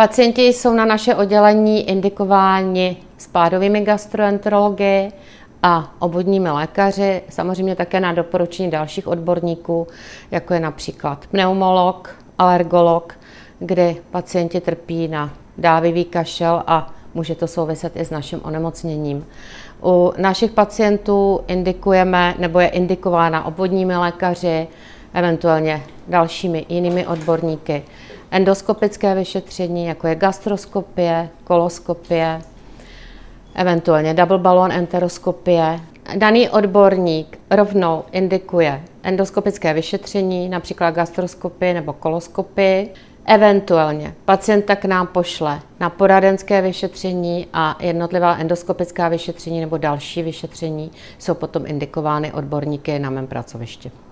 Pacienti jsou na naše oddělení indikováni spádovými gastroenterology a obvodními lékaři, samozřejmě také na doporučení dalších odborníků, jako je například pneumolog, alergolog, kdy pacienti trpí na dávivý kašel a může to souviset i s naším onemocněním. U našich pacientů indikujeme, nebo je indikována obvodními lékaři, eventuálně dalšími jinými odborníky endoskopické vyšetření, jako je gastroskopie, koloskopie, eventuálně double balon enteroskopie. Daný odborník rovnou indikuje endoskopické vyšetření, například gastroskopie nebo koloskopie, Eventuálně pacienta k nám pošle na poradenské vyšetření a jednotlivá endoskopická vyšetření nebo další vyšetření jsou potom indikovány odborníky na mém pracovišti.